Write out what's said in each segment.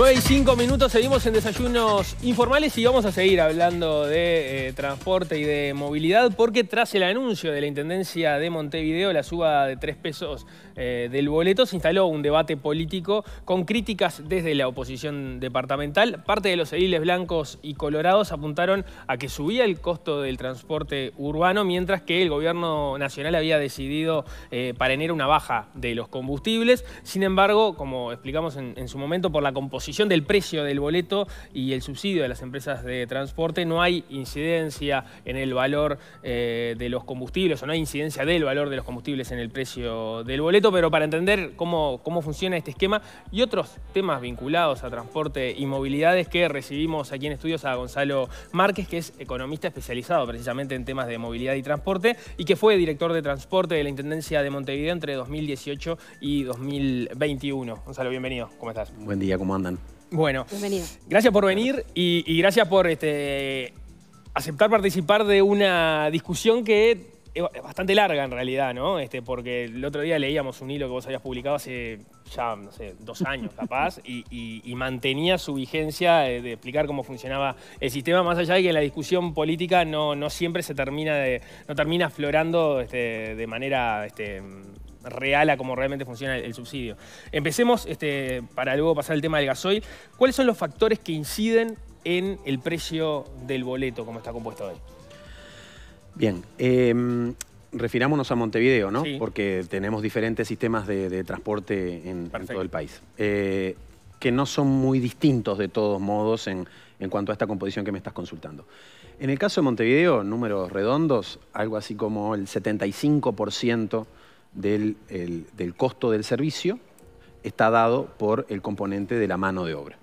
9 y 5 minutos, seguimos en desayunos informales y vamos a seguir hablando de eh, transporte y de movilidad porque tras el anuncio de la Intendencia de Montevideo, la suba de 3 pesos eh, del boleto, se instaló un debate político con críticas desde la oposición departamental. Parte de los ediles blancos y colorados apuntaron a que subía el costo del transporte urbano, mientras que el gobierno nacional había decidido eh, para enero una baja de los combustibles. Sin embargo, como explicamos en su momento, por la composición del precio del boleto y el subsidio de las empresas de transporte, no hay incidencia en el valor eh, de los combustibles o no hay incidencia del valor de los combustibles en el precio del boleto, pero para entender cómo, cómo funciona este esquema y otros temas vinculados a transporte y movilidades que recibimos aquí en estudios a Gonzalo Márquez, que es economista especializado precisamente en temas de movilidad y transporte y que fue director de transporte de la Intendencia de Montevideo entre 2018 y 2021. Gonzalo, bienvenido. ¿Cómo estás? Buen día, ¿cómo andan? Bueno. Gracias por venir y, gracias por este, aceptar participar de una discusión que es bastante larga en realidad, ¿no? Este, porque el otro día leíamos un hilo que vos habías publicado hace ya, no sé, dos años capaz, y, mantenía su vigencia eh, de, explicar cómo funcionaba el sistema, más allá de que la discusión política no, siempre se termina de, no termina aflorando este, de manera este, real a cómo realmente funciona el, subsidio. Empecemos, este, para luego pasar al tema del gasoil, ¿cuáles son los factores que inciden en el precio del boleto como está compuesto hoy? Bien, eh, em, refirámonos a Montevideo, ¿no? Porque tenemos diferentes sistemas de, transporte en, todo el país, eh, que no son muy distintos de todos modos en, en cuanto a esta composición que me estás consultando. En el caso de Montevideo, números redondos, algo así como el 75% del, costo del servicio está dado por el componente de la mano de obra.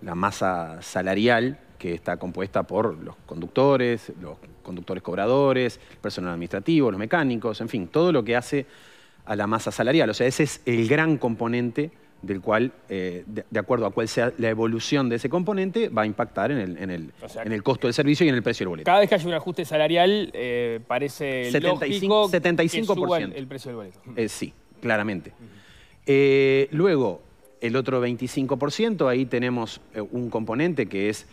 La masa salarial que está compuesta por los conductores, los conductores cobradores, el personal administrativo, los mecánicos, en fin, todo lo que hace a la masa salarial. O sea, ese es el gran componente del cual, eh, de, acuerdo a cuál sea la evolución de ese componente, va a impactar en el, costo del servicio y en el precio del boleto. Cada vez que hay un ajuste salarial, eh, parece 75, lógico 75 que suba el, precio del boleto. Eh, sí, claramente. luego, el otro 25%, ahí tenemos un componente que es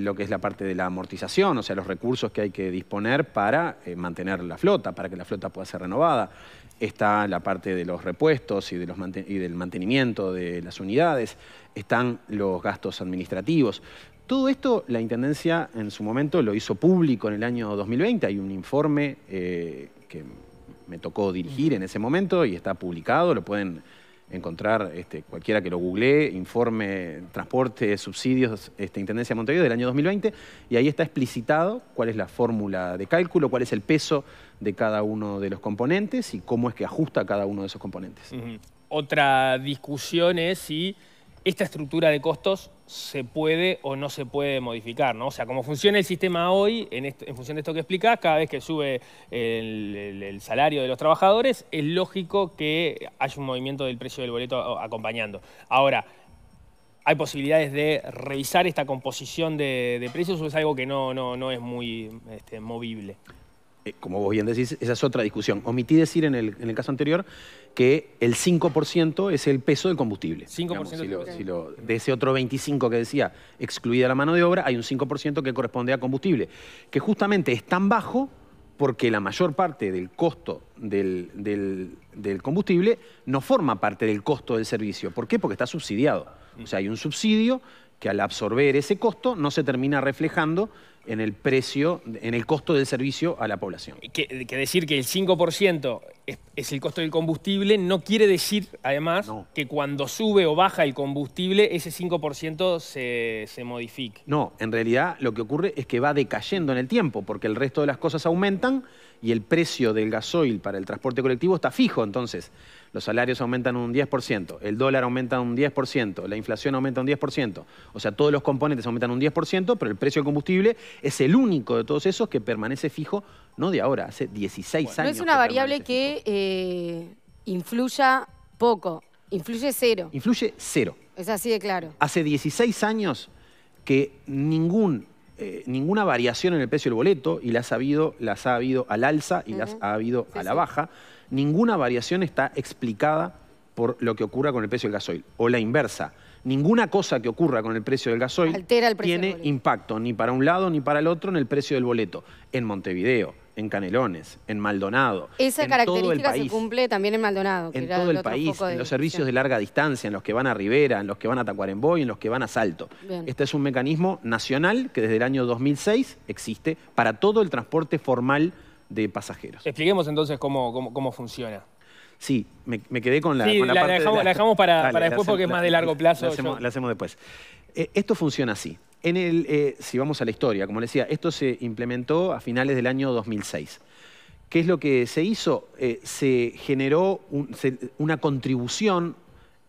lo que es la parte de la amortización, o sea, los recursos que hay que disponer para mantener la flota, para que la flota pueda ser renovada está la parte de los repuestos y, de los del mantenimiento de las unidades, están los gastos administrativos. Todo esto la Intendencia en su momento lo hizo público en el año 2020. Hay un informe eh, que me tocó dirigir en ese momento y está publicado, lo pueden encontrar este, cualquiera que lo googlee, informe, transporte, subsidios, este, Intendencia de Montevideo del año 2020, y ahí está explicitado cuál es la fórmula de cálculo, cuál es el peso de cada uno de los componentes y cómo es que ajusta cada uno de esos componentes. Otra discusión es si esta estructura de costos se puede o no se puede modificar, ¿no? O sea, como funciona el sistema hoy, en, función de esto que explicás, cada vez que sube el, salario de los trabajadores, es lógico que haya un movimiento del precio del boleto acompañando. Ahora, ¿hay posibilidades de revisar esta composición de, precios o es algo que no, es muy este, movible? Eh, como vos bien decís, esa es otra discusión. Omití decir en el caso anterior que el 5% es el peso del combustible. 5% de ese otro 25% que decía, excluida la mano de obra, hay un 5% que corresponde a combustible, que justamente es tan bajo porque la mayor parte del costo del, del combustible no forma parte del costo del servicio. ¿Por qué? Porque está subsidiado. O sea, hay un subsidio que al absorber ese costo no se termina reflejando en el precio, en el costo del servicio a la población. Que, decir que el 5% es, el costo del combustible no quiere decir, además, que cuando sube o baja el combustible, ese 5% se, se modifique. No, en realidad lo que ocurre es que va decayendo en el tiempo, porque el resto de las cosas aumentan y el precio del gasoil para el transporte colectivo está fijo. Entonces, los salarios aumentan un 10%, el dólar aumenta un 10%, la inflación aumenta un 10%, o sea, todos los componentes aumentan un 10%, pero el precio del combustible es el único de todos esos que permanece fijo, no de ahora, hace 16 años. No es una variable que eh, influya poco, influye cero. Influye cero. Es así de claro. Hace 16 años que eh, ninguna variación en el precio del boleto y las ha habido, las ha habido al alza y las ha habido a la baja ninguna variación está explicada por lo que ocurra con el precio del gasoil. O la inversa, ninguna cosa que ocurra con el precio del gasoil tiene impacto ni para un lado ni para el otro en el precio del boleto. En Montevideo, en Canelones, en Maldonado. Esa característica se cumple también en Maldonado. en todo el país, en los servicios de larga distancia, en los que van a Rivera, en los que van a Tacuarembó en los que van a Salto. Este es un mecanismo nacional que desde el año 2006 existe para todo el transporte formal de pasajeros. Expliquemos entonces cómo, cómo, funciona. Sí, me, quedé con la, sí, la, dejamos, para, después porque es más de largo plazo. La hacemos, después. Eh, esto funciona así. En el, eh, si vamos a la historia, como decía, esto se implementó a finales del año 2006. ¿Qué es lo que se hizo? Eh, se generó una contribución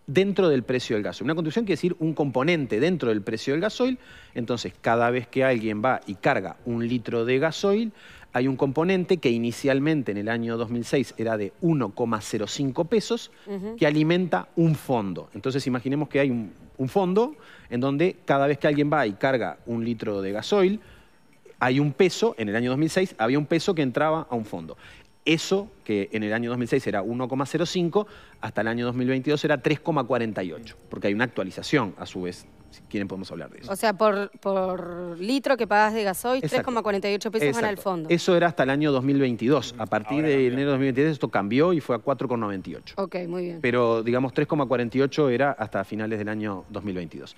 dentro del precio del gasoil. Una construcción quiere decir un componente dentro del precio del gasoil. Entonces, cada vez que alguien va y carga un litro de gasoil, hay un componente que inicialmente en el año 2006 era de 1,05 pesos, que alimenta un fondo. Entonces, imaginemos que hay un, un fondo en donde cada vez que alguien va y carga un litro de gasoil, hay un peso, en el año 2006 había un peso que entraba a un fondo. Eso, que en el año 2006 era 1,05, hasta el año 2022 era 3,48, porque hay una actualización a su vez. Si quieren podemos hablar de eso. O sea, por, por litro que pagas de gasoil, 3,48 pesos van al fondo. Eso era hasta el año 2022. A partir de enero de 2023 esto cambió y fue a 4,98. Ok, muy bien. Pero digamos 3,48 era hasta finales del año 2022.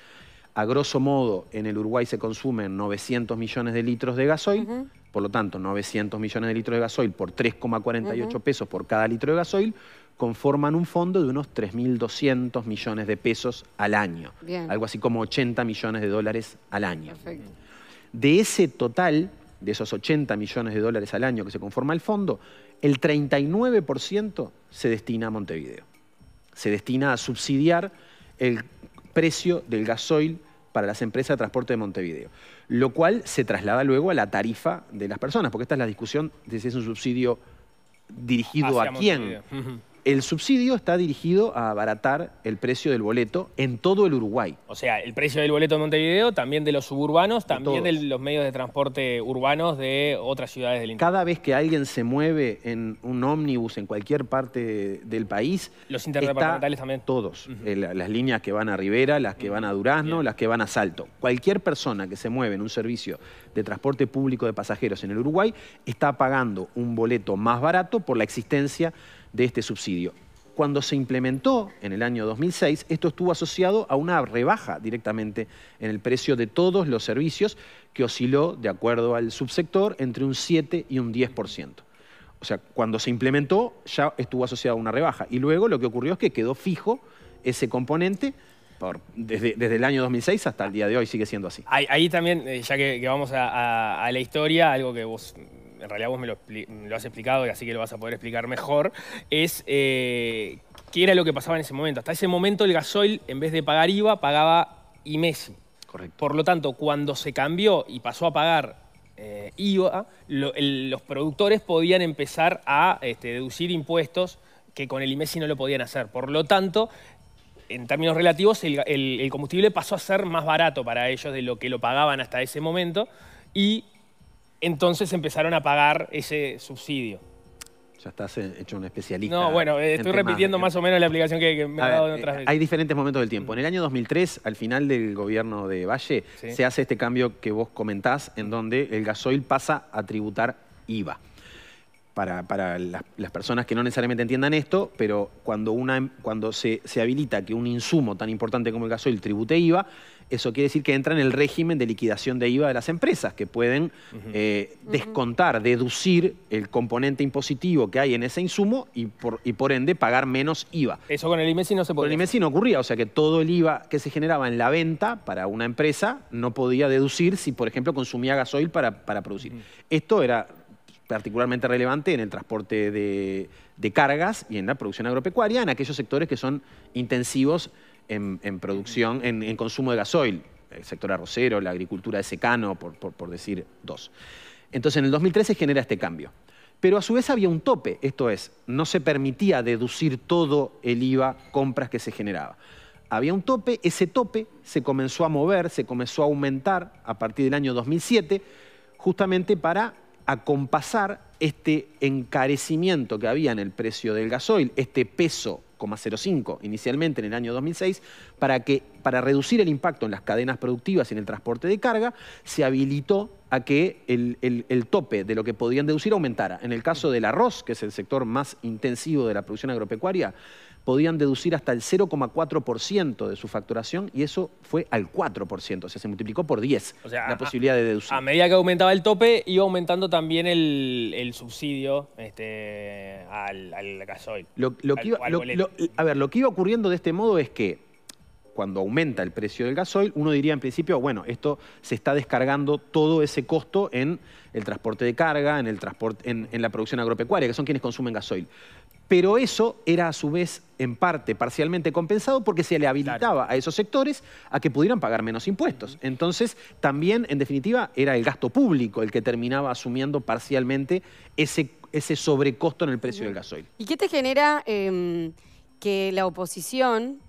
A grosso modo, en el Uruguay se consumen 900 millones de litros de gasoil. Por lo tanto, 900 millones de litros de gasoil por 3,48 pesos por cada litro de gasoil conforman un fondo de unos 3.200 millones de pesos al año. Algo así como 80 millones de dólares al año. De ese total, de esos 80 millones de dólares al año que se conforma el fondo, el 39% se destina a Montevideo. Se destina a subsidiar el precio del gasoil para las empresas de transporte de Montevideo lo cual se traslada luego a la tarifa de las personas, porque esta es la discusión de si es un subsidio dirigido a quién el subsidio está dirigido a abaratar el precio del boleto en todo el Uruguay. O sea, el precio del boleto de Montevideo, también de los suburbanos, también de, los medios de transporte urbanos de otras ciudades del interior. Cada vez que alguien se mueve en un ómnibus en cualquier parte del país... Los interdepartamentales también. Todos. las líneas que van a Rivera, las que van a Durazno, las que van a Salto. Cualquier persona que se mueve en un servicio de transporte público de pasajeros en el Uruguay está pagando un boleto más barato por la existencia de este subsidio. Cuando se implementó en el año 2006, esto estuvo asociado a una rebaja directamente en el precio de todos los servicios que osciló, de acuerdo al subsector, entre un 7 y un 10%. O sea, cuando se implementó ya estuvo asociado a una rebaja. Y luego lo que ocurrió es que quedó fijo ese componente desde, desde, el año 2006 hasta el día de hoy sigue siendo así. Ahí, también, eh, ya que, vamos a, la historia, algo que vos en realidad vos me lo, has explicado y así que lo vas a poder explicar mejor, es eh, qué era lo que pasaba en ese momento. Hasta ese momento el gasoil, en vez de pagar IVA, pagaba IMESI. Correcto. Por lo tanto, cuando se cambió y pasó a pagar eh, IVA, los productores podían empezar a este, deducir impuestos que con el IMESI no lo podían hacer. Por lo tanto, en términos relativos, el, el combustible pasó a ser más barato para ellos de lo que lo pagaban hasta ese momento y entonces empezaron a pagar ese subsidio. Ya estás eh, hecho un especialista. No, bueno, eh, estoy repitiendo más o menos la aplicación que, me ha dado otras eh, veces. Hay diferentes momentos del tiempo. En el año 2003, al final del gobierno de Valle, se hace este cambio que vos comentás, en donde el gasoil pasa a tributar IVA. Para, las, personas que no necesariamente entiendan esto, pero cuando, una, cuando se, se habilita que un insumo tan importante como el gasoil tribute IVA, eso quiere decir que entra en el régimen de liquidación de IVA de las empresas, que pueden eh, descontar, deducir el componente impositivo que hay en ese insumo y por, ende pagar menos IVA. Eso con el IMESI no se podía. Con el IMESI no ocurría, o sea que todo el IVA que se generaba en la venta para una empresa no podía deducir si, por ejemplo, consumía gasoil para, producir. Esto era particularmente relevante en el transporte de, de cargas y en la producción agropecuaria, en aquellos sectores que son intensivos en, producción, en, consumo de gasoil, el sector arrocero, la agricultura de secano, por, por decir dos. Entonces, en el 2013 genera este cambio. Pero a su vez había un tope, esto es, no se permitía deducir todo el IVA compras que se generaba. Había un tope, ese tope se comenzó a mover, se comenzó a aumentar a partir del año 2007, justamente para acompasar este encarecimiento que había en el precio del gasoil, este peso 0,05 inicialmente en el año 2006 para, que, para reducir el impacto en las cadenas productivas y en el transporte de carga, se habilitó a que el, el, tope de lo que podían deducir aumentara. En el caso del arroz, que es el sector más intensivo de la producción agropecuaria, podían deducir hasta el 0,4% de su facturación y eso fue al 4%, o sea, se multiplicó por 10 la posibilidad de deducir. A medida que aumentaba el tope, iba aumentando también el, subsidio este, al, gasoil. a ver, lo que iba ocurriendo de este modo es que cuando aumenta el precio del gasoil, uno diría en principio, bueno, esto se está descargando todo ese costo en el transporte de carga, en, el transporte, en, la producción agropecuaria, que son quienes consumen gasoil. Pero eso era a su vez en parte parcialmente compensado porque se le habilitaba a esos sectores a que pudieran pagar menos impuestos. Entonces, también, en definitiva, era el gasto público el que terminaba asumiendo parcialmente ese, sobrecosto en el precio del gasoil. ¿Y qué te genera em, que la oposición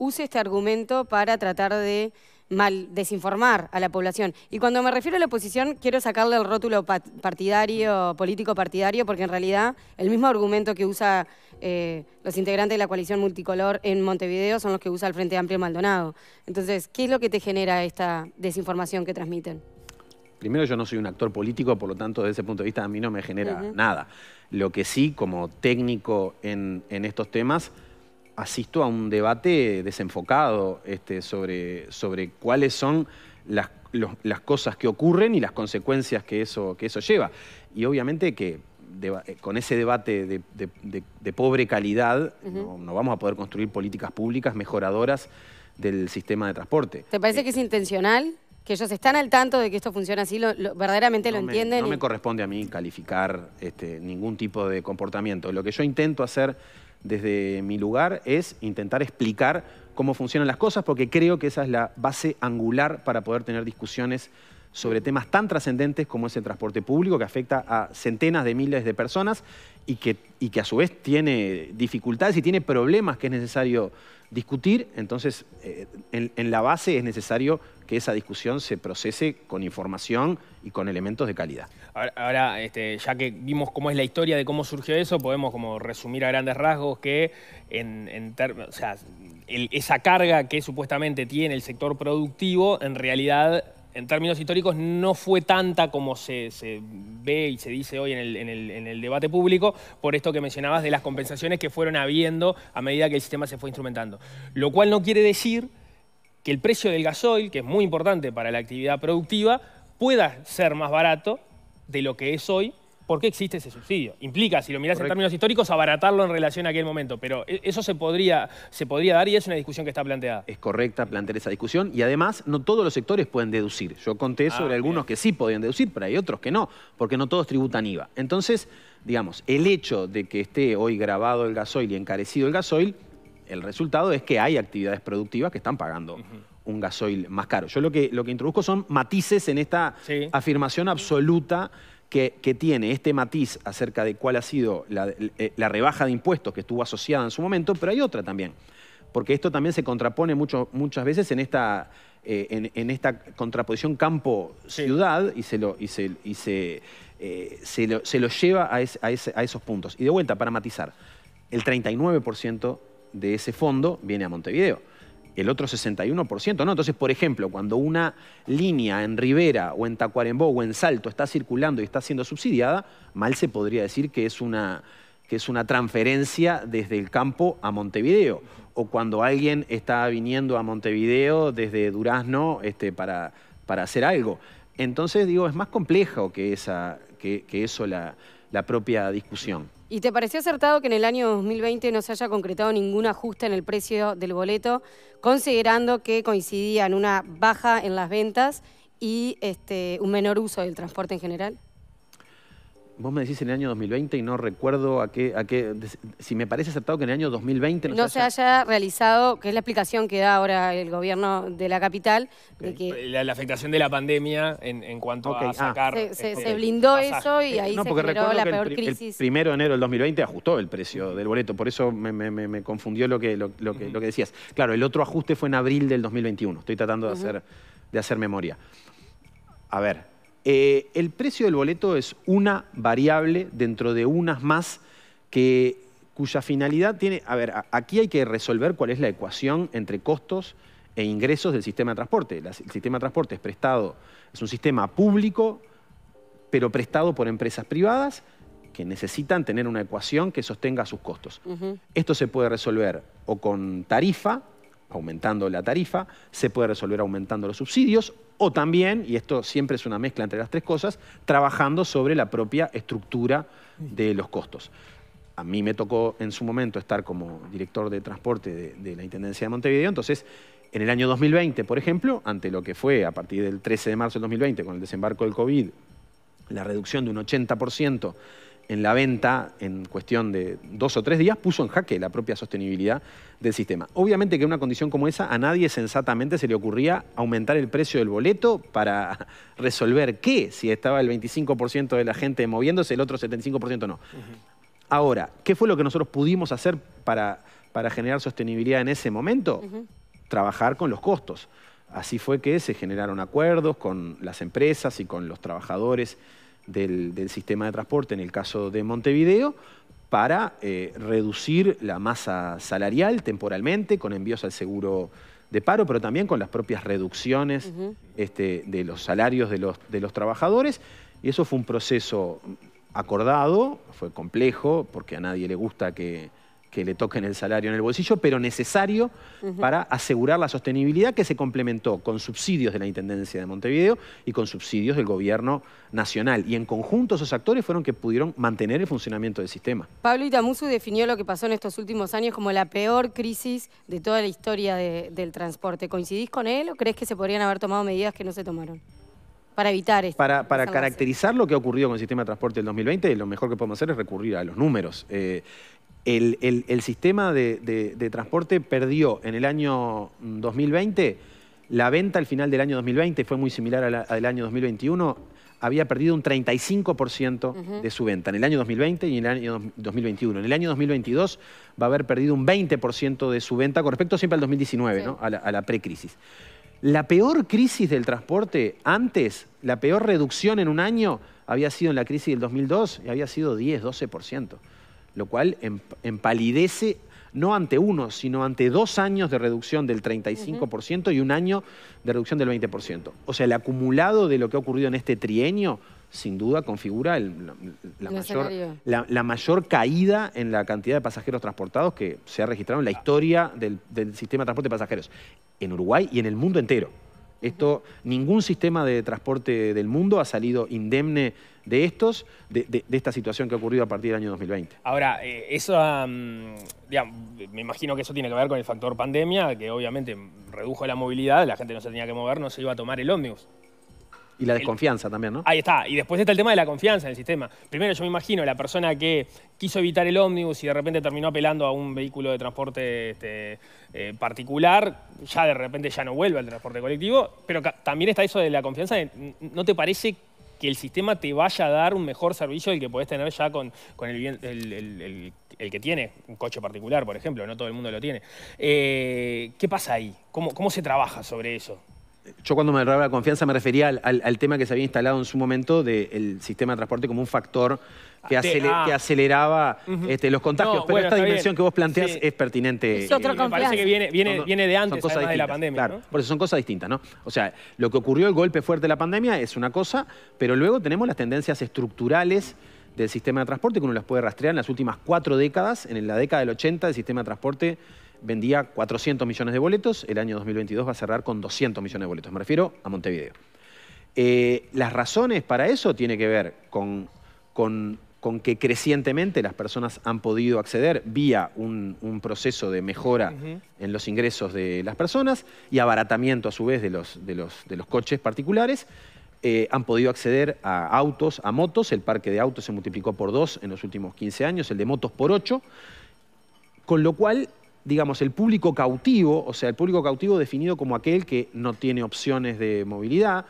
use este argumento para tratar de mal desinformar a la población. Y cuando me refiero a la oposición, quiero sacarle el rótulo partidario, político partidario, porque en realidad el mismo argumento que usa eh, los integrantes de la coalición multicolor en Montevideo son los que usa el Frente Amplio Maldonado. Entonces, ¿qué es lo que te genera esta desinformación que transmiten? Primero, yo no soy un actor político, por lo tanto, desde ese punto de vista a mí no me genera nada. Lo que sí, como técnico en estos temas, asisto a un debate desenfocado este, sobre, sobre cuáles son las, cosas que ocurren y las consecuencias que eso, que eso lleva. Y obviamente que eh, con ese debate de, pobre calidad no, vamos a poder construir políticas públicas mejoradoras del sistema de transporte. ¿Te parece que es este. intencional? Que ellos están al tanto de que esto funciona así, verdaderamente lo entienden. No me corresponde a mí calificar este, ningún tipo de comportamiento. Lo que yo intento hacer desde mi lugar es intentar explicar cómo funcionan las cosas, porque creo que esa es la base angular para poder tener discusiones sobre temas tan trascendentes como es el transporte público, que afecta a centenas de miles de personas y que, y que a su vez tiene dificultades y tiene problemas que es necesario discutir. Entonces, eh, en, la base es necesario que esa discusión se procese con información y con elementos de calidad. Ahora, este, ya que vimos cómo es la historia de cómo surgió eso, podemos como resumir a grandes rasgos que en, esa carga que supuestamente tiene el sector productivo, en realidad en términos históricos no fue tanta como se, ve y se dice hoy en el, debate público, por esto que mencionabas de las compensaciones que fueron habiendo a medida que el sistema se fue instrumentando. Lo cual no quiere decir que el precio del gasoil, que es muy importante para la actividad productiva, pueda ser más barato de lo que es hoy por qué existe ese subsidio. Implica, si lo mirás en términos históricos, abaratarlo en relación a aquel momento, pero e-, eso se podría, se podría dar y es una discusión que está planteada. Es correcta plantear esa discusión y además no todos los sectores pueden deducir. Yo conté ah, sobre algunos que sí podían deducir, pero hay otros que no, porque no todos tributan IVA. Entonces, digamos, el hecho de que esté hoy grabado el gasoil y encarecido el gasoil, el resultado es que hay actividades productivas que están pagando. un gasoil más caro. Yo lo que, lo que introduzco son matices en esta afirmación absoluta que, tiene este matiz acerca de cuál ha sido eh, la, rebaja de impuestos que estuvo asociada en su momento, pero hay otra también, porque esto también se contrapone muchas veces en esta, eh, en, esta contraposición campo-ciudad y se lo... y se, eh, lo, lleva a, a esos puntos. Y de vuelta, para matizar, el 39% de ese fondo viene a Montevideo el otro 61% no. Entonces, por ejemplo, cuando una línea en Rivera o en Tacuarembó o en Salto está circulando y está siendo subsidiada, mal se podría decir que es una, que es una transferencia desde el campo a Montevideo. O cuando alguien está viniendo a Montevideo desde Durazno este, para, para hacer algo. Entonces, digo, es más complejo que, esa, que, eso la, la propia discusión. ¿Y te pareció acertado que en el año 2020 no se haya concretado ningún ajuste en el precio del boleto, considerando que coincidían una baja en las ventas y este, un menor uso del transporte en general? vos me decís en el año 2020 y no recuerdo a qué, a qué si me parece acertado que en el año 2020 no, se, haya... realizado, que es la explicación que da ahora el gobierno de la capital, eh, eh, La, afectación de la pandemia en, cuanto a ah. sacar... Se, este, blindó eso y ahí se generó la peor crisis. primero de enero del 2020 ajustó el precio del boleto, por eso me, confundió lo que, lo, que, decías. Claro, el otro ajuste fue en abril del 2021, estoy tratando de, hacer, de hacer memoria. A ver, eh, el precio del boleto es una variable dentro de unas más que, cuya finalidad tiene... A ver, aquí hay que resolver cuál es la ecuación entre costos e ingresos del sistema de transporte. El sistema de transporte es prestado, es un sistema público, pero prestado por empresas privadas que necesitan tener una ecuación que sostenga sus costos. Esto se puede resolver o con tarifa aumentando la tarifa, se puede resolver aumentando los subsidios o también, y esto siempre es una mezcla entre las tres cosas, trabajando sobre la propia estructura de los costos. A mí me tocó en su momento estar como director de transporte de, la Intendencia de Montevideo, entonces en el año 2020, por ejemplo, ante lo que fue a partir del 13 de marzo del 2020 con el desembarco del COVID, la reducción de un 80% en la venta, en cuestión de dos o tres días, puso en jaque la propia sostenibilidad del sistema. Obviamente que en una condición como esa a nadie sensatamente se le ocurría aumentar el precio del boleto para resolver qué, si estaba el 25% de la gente moviéndose, el otro 75% no. Ahora, ¿qué fue lo que nosotros pudimos hacer para, para generar sostenibilidad en ese momento? Trabajar con los costos. Así fue que se generaron acuerdos con las empresas y con los trabajadores del, sistema de transporte, en el caso de Montevideo, para eh, reducir la masa salarial temporalmente con envíos al seguro de paro, pero también con las propias reducciones este, de los salarios de los trabajadores. Y eso fue un proceso acordado, fue complejo, porque a nadie le gusta que, que le toquen el salario en el bolsillo, pero necesario para asegurar la sostenibilidad que se complementó con subsidios de la Intendencia de Montevideo y con subsidios del gobierno nacional. Y en conjunto esos actores fueron que pudieron mantener el funcionamiento del sistema. Pablo Itamuzu definió lo que pasó en estos últimos años como la peor crisis de toda la historia del transporte. ¿Coincidís con él o crees que se podrían haber tomado medidas que no se tomaron? Para evitar esto. Para, caracterizar lo que ha ocurrido con el sistema de transporte del 2020, lo mejor que podemos hacer es recurrir a los números. Eh, el, sistema de, transporte perdió en el año 2020, mm, la venta al final del año 2020 fue muy similar a la, al año 2021, había perdido un 35% de su venta en el año 2020 y en el año 2021. En el año 2022 va a haber perdido un 20% de su venta con respecto siempre al 2019, a la, a la precrisis. La peor crisis del transporte antes, la peor reducción en un año, había sido en la crisis del 2002 y había sido 10, 12% lo cual em-, empalidece no ante uno, sino ante dos años de reducción del 35% y un año de reducción del 20%. O sea, el acumulado de lo que ha ocurrido en este trienio, sin duda, configura la, mayor, la, mayor, caída en la cantidad de pasajeros transportados que se ha registrado en la historia del sistema de transporte de pasajeros, en Uruguay y en el mundo entero. Esto, ningún sistema de transporte del mundo ha salido indemne de estos, de, esta situación que ha ocurrido a partir del año 2020. Ahora, eh, eso, mm, me imagino que eso tiene que ver con el factor pandemia, que obviamente redujo la movilidad, la gente no se tenía que mover, no se iba a tomar el ómnibus. Y la desconfianza también, ¿no? Ahí está. Y después está el tema de la confianza en el sistema. Primero, yo me imagino la persona que quiso evitar el ómnibus y de repente terminó apelando a un vehículo de transporte este, eh, particular, ya de repente ya no vuelve al transporte colectivo. Pero también está eso de la confianza. ¿No te parece que el sistema te vaya a dar un mejor servicio del que puedes tener ya con, el, que tiene, un coche particular, por ejemplo, no todo el mundo lo tiene. Eh, ¿Qué pasa ahí? ¿Cómo se trabaja sobre eso? yo cuando me hablaba la confianza me refería al, tema que se había instalado en su momento del sistema de transporte como un factor que, ah, ah. que aceleraba este, los contagios. Pero esta dimensión que vos planteas es pertinente. Es otra me parece que viene, de antes cosas de la pandemia. por eso son cosas distintas. ¿no? O sea, lo que ocurrió el golpe fuerte de la pandemia es una cosa, pero luego tenemos las tendencias estructurales del sistema de transporte que uno las puede rastrear en las últimas cuatro décadas. En la década del 80 el sistema de transporte vendía 400 millones de boletos, el año 2022 va a cerrar con 200 millones de boletos, me refiero a Montevideo. Eh, las razones para eso tiene que ver con, con, que crecientemente las personas han podido acceder vía un, proceso de mejora en los ingresos de las personas y abaratamiento a su vez de los, de los, de los coches particulares. Eh, han podido acceder a autos, a motos, el parque de autos se multiplicó por dos en los últimos 15 años, el de motos por ocho, con lo cual digamos, el público cautivo, o sea, el público cautivo definido como aquel que no tiene opciones de movilidad,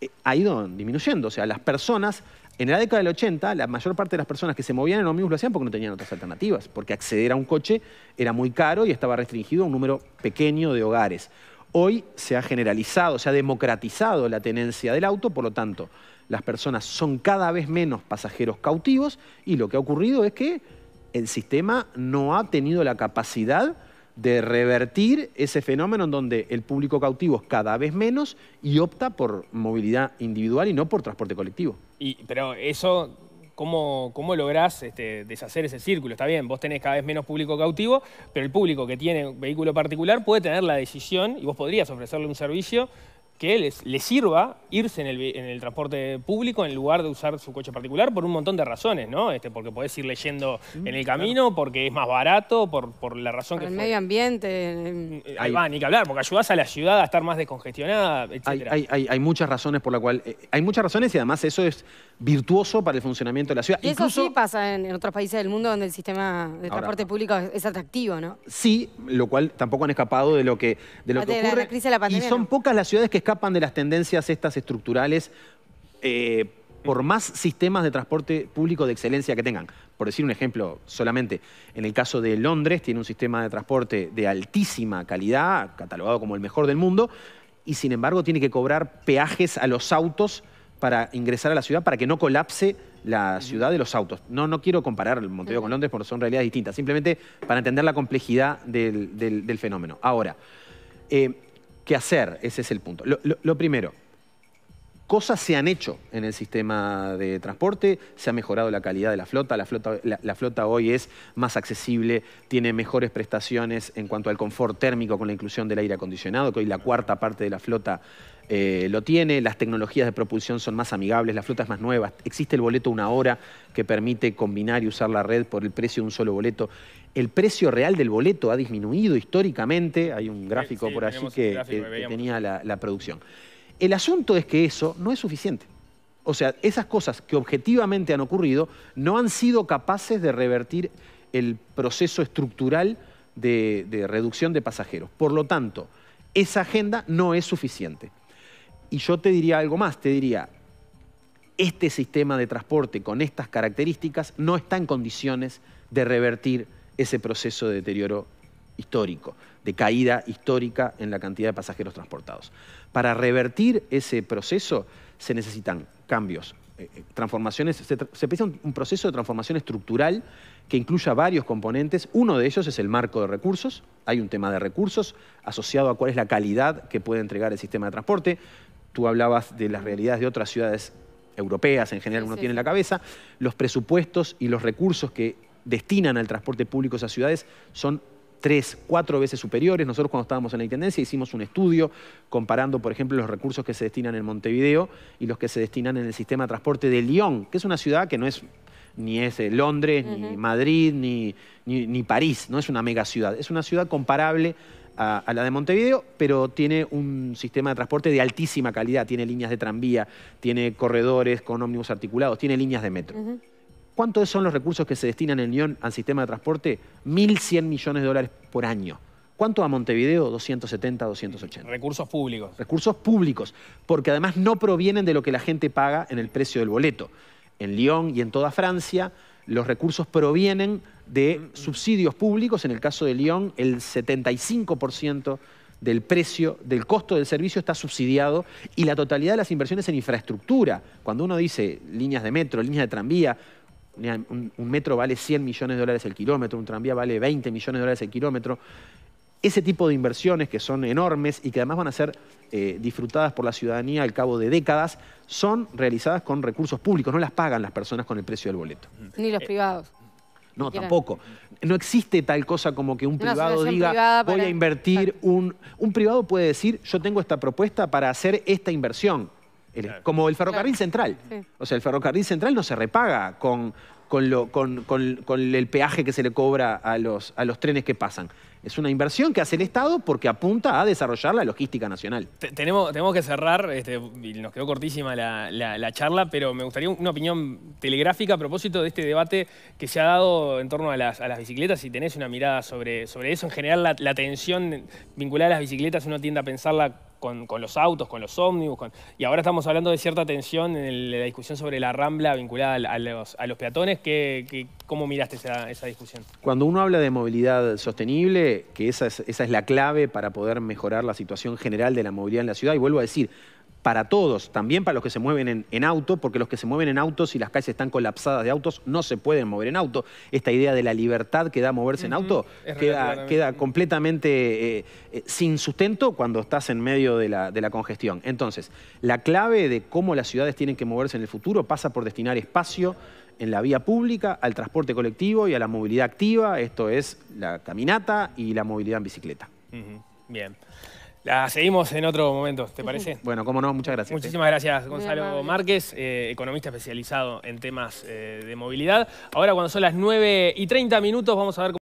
eh, ha ido disminuyendo. O sea, las personas, en la década del 80, la mayor parte de las personas que se movían en ómnibus lo hacían porque no tenían otras alternativas, porque acceder a un coche era muy caro y estaba restringido a un número pequeño de hogares. Hoy se ha generalizado, se ha democratizado la tenencia del auto, por lo tanto, las personas son cada vez menos pasajeros cautivos y lo que ha ocurrido es que el sistema no ha tenido la capacidad de revertir ese fenómeno en donde el público cautivo es cada vez menos y opta por movilidad individual y no por transporte colectivo. pero eso, ¿cómo, cómo lográs este, deshacer ese círculo? Está bien, vos tenés cada vez menos público cautivo, pero el público que tiene vehículo particular puede tener la decisión y vos podrías ofrecerle un servicio que les, sirva irse en el, transporte público en lugar de usar su coche particular por un montón de razones, ¿no? Este, porque podés ir leyendo mm, en el camino, porque es más barato, por, por la razón por que... El medio ambiente. Eh, Ahí va, ni que hablar, porque ayudás a la ciudad a estar más descongestionada, etc. Hay, muchas razones por la cual... Eh, hay muchas razones y además eso es virtuoso para el funcionamiento de la ciudad. eso sí pasa en, otros países del mundo donde el sistema de transporte ah. público es, atractivo, ¿no? Sí, lo cual tampoco han escapado de lo que, de ah, que ocurre. y son pocas las ciudades que escapan de las tendencias estas estructurales. Eh, por más sistemas de transporte público de excelencia que tengan. Por decir un ejemplo solamente, en el caso de Londres tiene un sistema de transporte de altísima calidad, catalogado como el mejor del mundo, y sin embargo tiene que cobrar peajes a los autos para ingresar a la ciudad para que no colapse la ciudad de los autos. No, no quiero comparar Montevideo con Londres porque son realidades distintas, simplemente para entender la complejidad del, fenómeno. Ahora, eh, ¿qué hacer? Ese es el punto. lo primero, Cosas se han hecho en el sistema de transporte, se ha mejorado la calidad de la flota, la flota, hoy es más accesible, tiene mejores prestaciones en cuanto al confort térmico con la inclusión del aire acondicionado, que hoy la cuarta parte de la flota eh, lo tiene, las tecnologías de propulsión son más amigables, la flota es más nueva, existe el boleto una hora que permite combinar y usar la red por el precio de un solo boleto. El precio real del boleto ha disminuido históricamente, hay un gráfico por allí que, tenía la producción. El asunto es que eso no es suficiente. O sea, esas cosas que objetivamente han ocurrido no han sido capaces de revertir el proceso estructural de, reducción de pasajeros. Por lo tanto, esa agenda no es suficiente. Y yo te diría algo más, te diría, este sistema de transporte con estas características no está en condiciones de revertir ese proceso de deterioro histórico, de caída histórica en la cantidad de pasajeros transportados. Para revertir ese proceso se necesitan cambios, eh, eh, transformaciones, se, empieza un, proceso de transformación estructural que incluya varios componentes. Uno de ellos es el marco de recursos. Hay un tema de recursos asociado a cuál es la calidad que puede entregar el sistema de transporte. Tú hablabas de las realidades de otras ciudades europeas, en general uno tiene en la cabeza. Los presupuestos y los recursos que destinan al transporte público esas ciudades son tres, cuatro veces superiores. Nosotros cuando estábamos en la Intendencia hicimos un estudio comparando, por ejemplo, los recursos que se destinan en Montevideo y los que se destinan en el sistema de transporte de Lyon, que es una ciudad que no es ni es eh, Londres, ni Madrid, ni, París, no es una mega ciudad. Es una ciudad comparable a, la de Montevideo, pero tiene un sistema de transporte de altísima calidad. Tiene líneas de tranvía, tiene corredores con ómnibus articulados, tiene líneas de metro. ¿Cuántos son los recursos que se destinan en Lyon al sistema de transporte? 1.100 millones de dólares por año. ¿Cuánto a Montevideo? 270, 280. Recursos públicos. Recursos públicos, porque además no provienen de lo que la gente paga en el precio del boleto. En Lyon y en toda Francia, los recursos provienen de subsidios públicos. En el caso de Lyon, el 75% del precio, del costo del servicio está subsidiado y la totalidad de las inversiones en infraestructura. Cuando uno dice líneas de metro, líneas de tranvía, un, metro vale 100 millones de dólares el kilómetro, un tranvía vale 20 millones de dólares el kilómetro. Ese tipo de inversiones que son enormes y que además van a ser eh, disfrutadas por la ciudadanía al cabo de décadas, son realizadas con recursos públicos, no las pagan las personas con el precio del boleto. Ni los eh, privados. No, tampoco. No existe tal cosa como que un privado diga, voy a invertir, un, un privado puede decir, yo tengo esta propuesta para hacer esta inversión. Como el ferrocarril central. O sea, el ferrocarril central no se repaga con, el peaje que se le cobra a los, a los trenes que pasan. Es una inversión que hace el Estado porque apunta a desarrollar la logística nacional. tenemos, tenemos que cerrar, este, y nos quedó cortísima la, charla, pero me gustaría una opinión telegráfica a propósito de este debate que se ha dado en torno a las, bicicletas. Si tenés una mirada sobre, sobre eso, en general la, la tensión vinculada a las bicicletas, uno tiende a pensarla con, los autos, con los ómnibus. Y ahora estamos hablando de cierta tensión en la discusión sobre la rambla vinculada a, los, peatones. ¿Qué, qué, cómo miraste esa, discusión? Cuando uno habla de movilidad sostenible, que esa es la clave para poder mejorar la situación general de la movilidad en la ciudad, y vuelvo a decir, para todos, también para los que se mueven en, auto, porque los que se mueven en autos si las calles están colapsadas de autos, no se pueden mover en auto. Esta idea de la libertad que da moverse en auto queda, queda, completamente eh, eh, sin sustento cuando estás en medio de la, congestión. Entonces, la clave de cómo las ciudades tienen que moverse en el futuro pasa por destinar espacio en la vía pública, al transporte colectivo y a la movilidad activa, esto es la caminata y la movilidad en bicicleta. Bien. La seguimos en otro momento, ¿te parece? Bueno, cómo no, muchas gracias. Muchísimas eh. gracias, Gonzalo Márquez, eh, economista especializado en temas eh, de movilidad. Ahora, cuando son las 9 y 30 minutos, vamos a ver cómo